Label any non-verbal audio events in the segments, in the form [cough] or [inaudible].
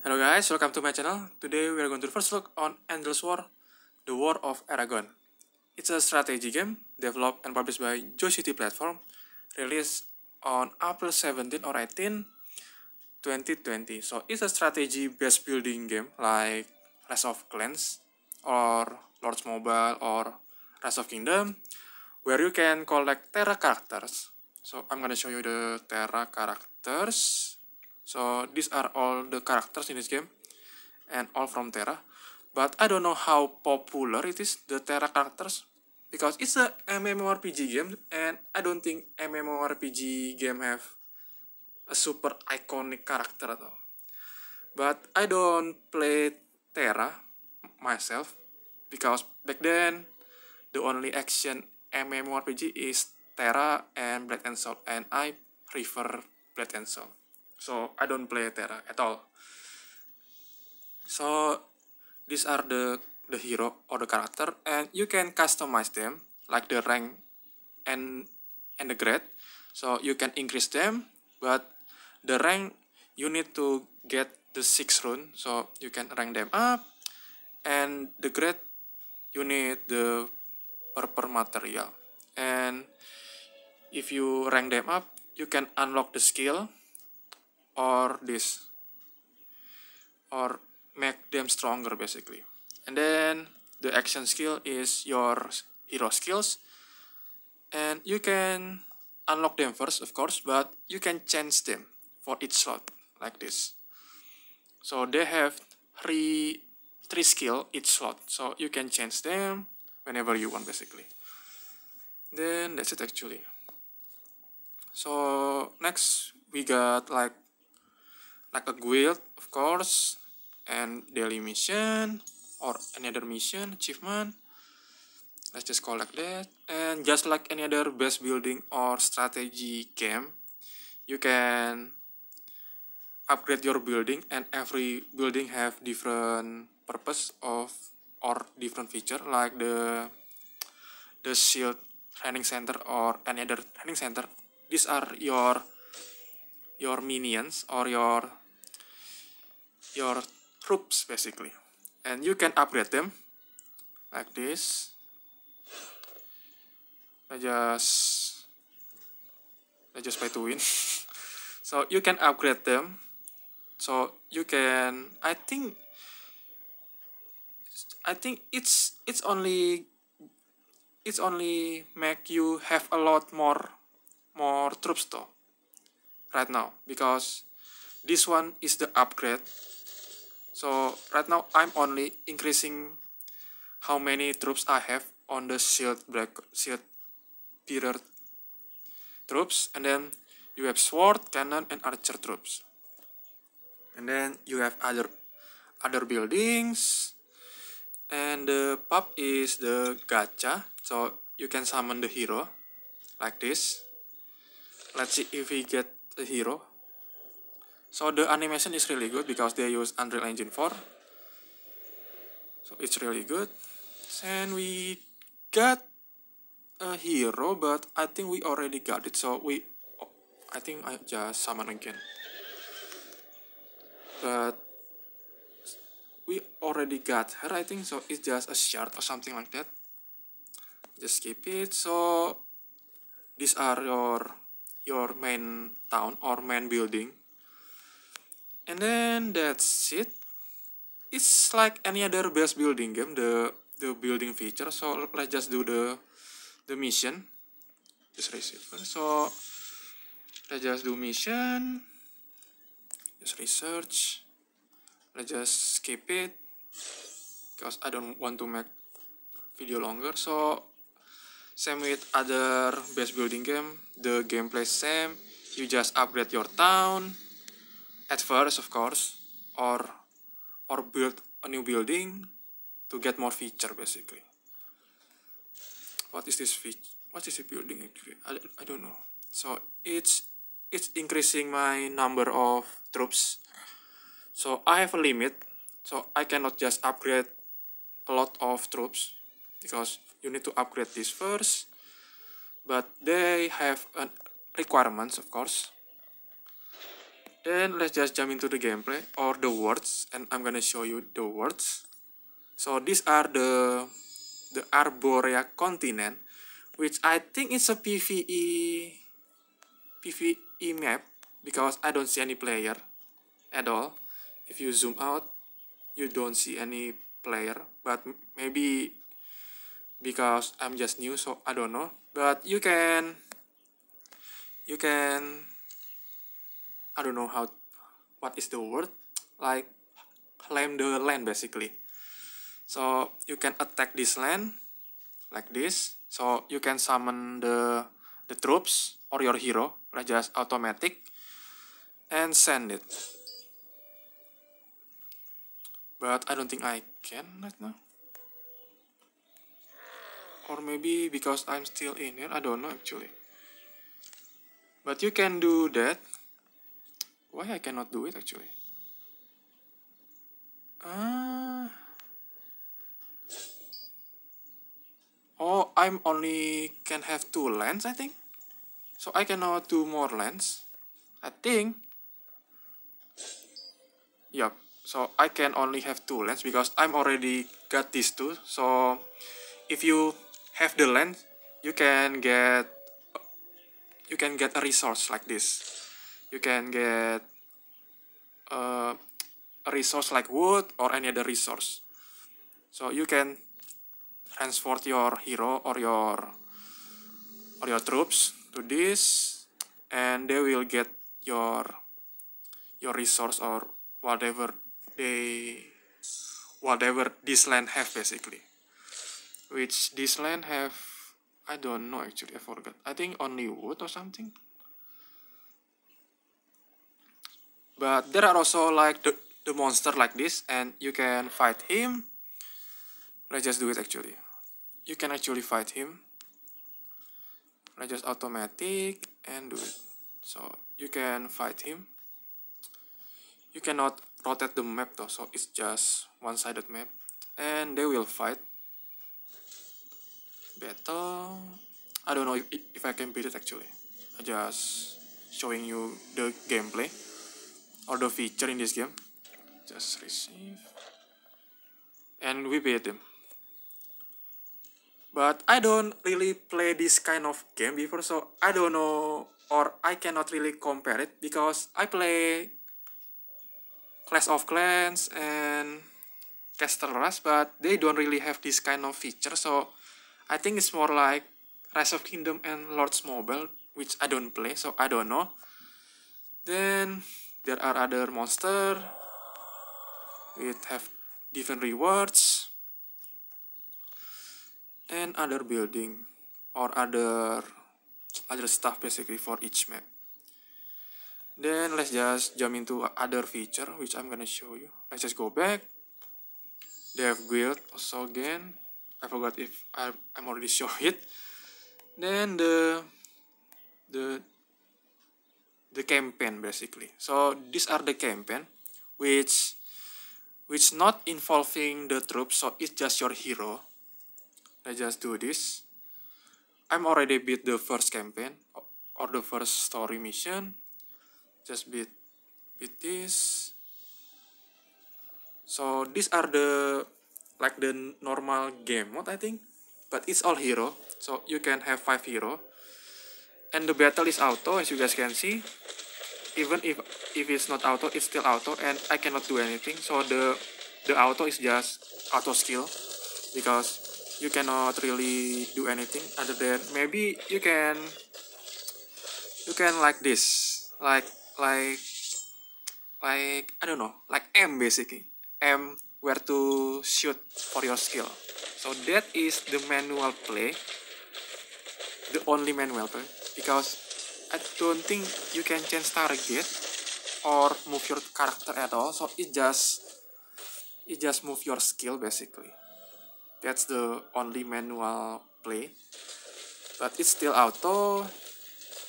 Hello guys, welcome to my channel. Today we are going to first look on Endless War, The War of Aragon. It's a strategy game developed and published by Joy City Platform, released on April 17 or 18, 2020. So it's a strategy-based building game like Rise of Clans or Lords Mobile or Rise of Kingdom, where you can collect Terra characters. So I'm gonna show you the Terra characters. So these are all the characters in this game and all from Terra. But I don't know how popular it is, the Terra characters, because it's a MMORPG game and I don't think MMORPG game have a super iconic character But I don't play Terra myself because back then the only action MMORPG is Terra and Blade and Soul and I prefer Blade and Soul. so I don't play Terra at all. So these are the the hero or the character and you can customize them like the rank and and the grade. So you can increase them, but the rank you need to get the six rune, so you can rank them up. And the grade you need the proper material. And if you rank them up, you can unlock the skill or this or make them stronger basically and then the action skill is your hero skills and you can unlock them first of course but you can change them for each slot like this so they have three three skill each slot so you can change them whenever you want basically then that's it actually so next we got like like a guild of course and daily mission or any other mission achievement let's just collect that and just like any other base building or strategy game you can upgrade your building and every building have different purpose of or different feature like the the shield training center or any other training center these are your your minions or your your troops basically and you can upgrade them like this I just I just play to win [laughs] so you can upgrade them so you can I think I think it's it's only it's only make you have a lot more more troops though right now because this one is the upgrade so right now i'm only increasing how many troops i have on the shield black shield bearer troops and then you have sword cannon and archer troops and then you have other other buildings and the pub is the gacha so you can summon the hero like this let's see if we get the hero so the animation is really good because they use Unreal Engine 4. So it's really good. And we got a hero, but I think we already got it. So we, oh, I think I just summon again. But we already got her, I think. So it's just a shard or something like that. Just skip it. So these are your your main town or main building And then that's it. It's like any other base building game, the the building feature. So let's just do the the mission. Just receive. So let's just do mission. Just research. Let's just skip it because I don't want to make video longer. So same with other base building game, the gameplay same. You just upgrade your town. at first of course or or build a new building to get more feature basically what is this feature what is the building I, I don't know so it's it's increasing my number of troops so I have a limit so I cannot just upgrade a lot of troops because you need to upgrade this first but they have an requirements of course then let's just jump into the gameplay or the words and I'm gonna show you the words so these are the the Arborea continent which I think it's a PvE PvE map because I don't see any player at all if you zoom out you don't see any player but maybe because I'm just new so I don't know but you can you can I don't know how what is the word like claim the land basically so you can attack this land like this so you can summon the the troops or your hero like just automatic and send it but I don't think I can right now or maybe because I'm still in here I don't know actually but you can do that why I cannot do it actually? Uh, oh, I'm only can have two lands, I think. So I cannot do more lands. I think. Yep. So I can only have two lands because I'm already got these two. So if you have the land, you can get you can get a resource like this you can get uh, a resource like wood or any other resource. So you can transport your hero or your or your troops to this and they will get your your resource or whatever they whatever this land have basically which this land have i don't know actually i forgot i think only wood or something but there are also like the, the monster like this and you can fight him let's just do it actually you can actually fight him let's just automatic and do it so you can fight him you cannot rotate the map though so it's just one-sided map and they will fight battle I don't know if, if I can beat it actually I just showing you the gameplay auto feature in this game just receive and we beat them but I don't really play this kind of game before so I don't know or I cannot really compare it because I play Clash of Clans and Castle Rush but they don't really have this kind of feature so I think it's more like Rise of Kingdom and Lords Mobile which I don't play so I don't know then There are other monster it have different rewards and other building or other other stuff basically for each map. Then let's just jump into other feature which I'm gonna show you. Let's just go back. They have guild also again. I forgot if I, I'm already [laughs] show it. Then the the the campaign basically so these are the campaign which which not involving the troops so it's just your hero let's just do this i'm already beat the first campaign or the first story mission just beat beat this so these are the like the normal game mode i think but it's all hero so you can have five hero and the battle is auto as you guys can see even if if it's not auto it's still auto and I cannot do anything so the the auto is just auto skill because you cannot really do anything other than maybe you can you can like this like like like I don't know like M basically M where to shoot for your skill so that is the manual play the only manual play because I don't think you can change target or move your character at all. So it just it just move your skill basically. That's the only manual play. But it's still auto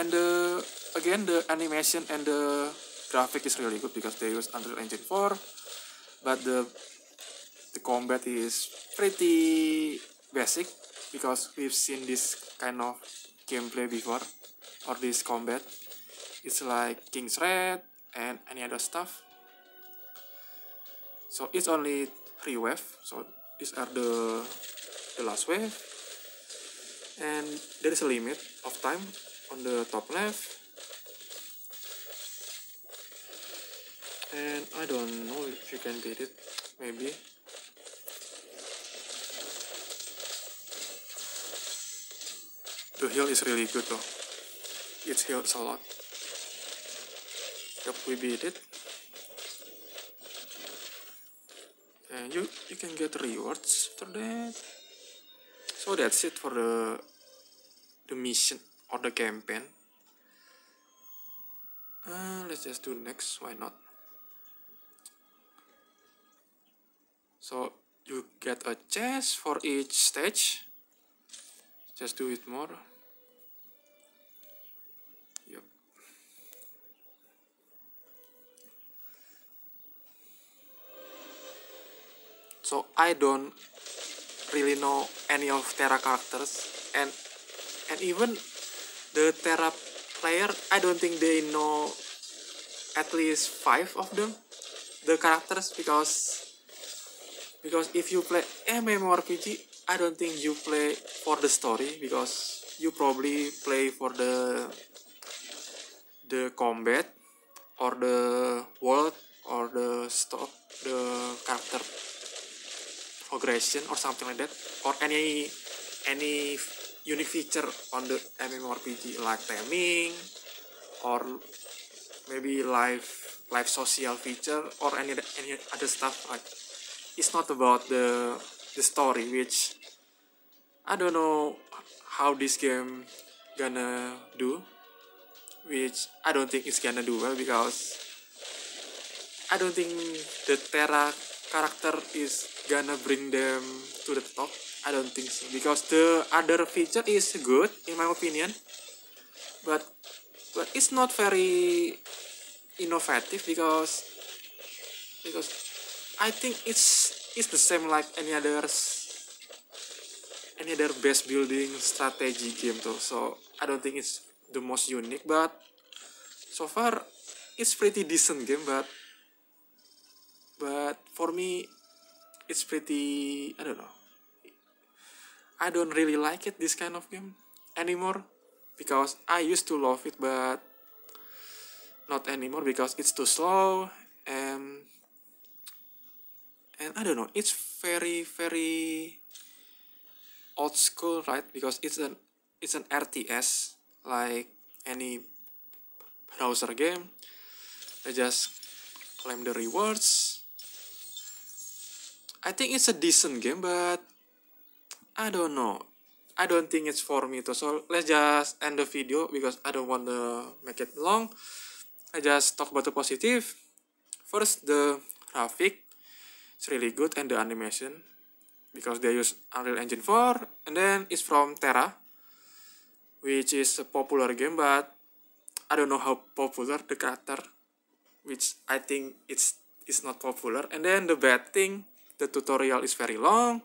and the again the animation and the graphic is really good because they use Unreal Engine 4 but the the combat is pretty basic because we've seen this kind of gameplay before For this combat it's like king's red and any other stuff so it's only three wave so these are the the last wave and there is a limit of time on the top left and I don't know if you can beat it maybe the heal is really good though it heals a lot yep we beat it and you you can get rewards after that so that's it for the the mission or the campaign uh, let's just do next why not so you get a chest for each stage just do it more so I don't really know any of Terra characters and and even the Terra player I don't think they know at least five of them the characters because because if you play MMORPG I don't think you play for the story because you probably play for the the combat or the world or the stop the progression or something like that or any any unique feature on the MMORPG like timing or maybe live live social feature or any any other stuff like it's not about the the story which I don't know how this game gonna do which I don't think it's gonna do well because I don't think the Terra character is gonna bring them to the top. I don't think so because the other feature is good in my opinion, but but it's not very innovative because because I think it's it's the same like any other any other base building strategy game tuh. So I don't think it's the most unique, but so far it's pretty decent game, but but for me it's pretty i don't know i don't really like it this kind of game anymore because i used to love it but not anymore because it's too slow and and i don't know it's very very old school right because it's an it's an rts like any browser game i just claim the rewards I think it's a decent game, but I don't know. I don't think it's for me too. So let's just end the video because I don't want to make it long. I just talk about the positive. First, the graphic. is really good and the animation because they use Unreal Engine 4 and then it's from Terra which is a popular game but I don't know how popular the character which I think it's it's not popular and then the bad thing the tutorial is very long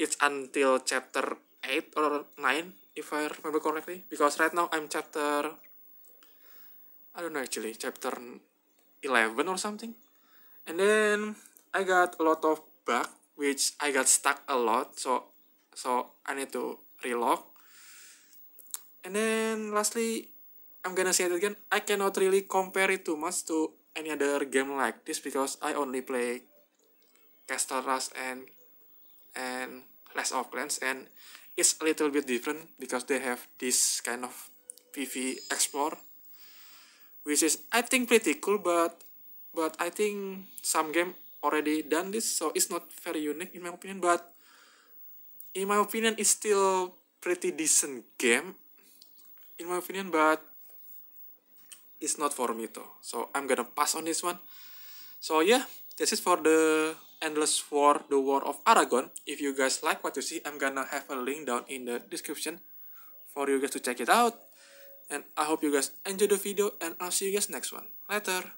it's until chapter 8 or 9 if I remember correctly because right now I'm chapter I don't know actually chapter 11 or something and then I got a lot of bug which I got stuck a lot so so I need to relock. and then lastly I'm gonna say it again I cannot really compare it too much to any other game like this because I only play Castle and and Clash of Clans and it's a little bit different because they have this kind of PV explore which is I think pretty cool but but I think some game already done this so it's not very unique in my opinion but in my opinion it's still pretty decent game in my opinion but it's not for me though so I'm gonna pass on this one so yeah this is for the Endless War, The War of Aragon. If you guys like what you see, I'm gonna have a link down in the description for you guys to check it out. And I hope you guys enjoy the video and I'll see you guys next one. Later!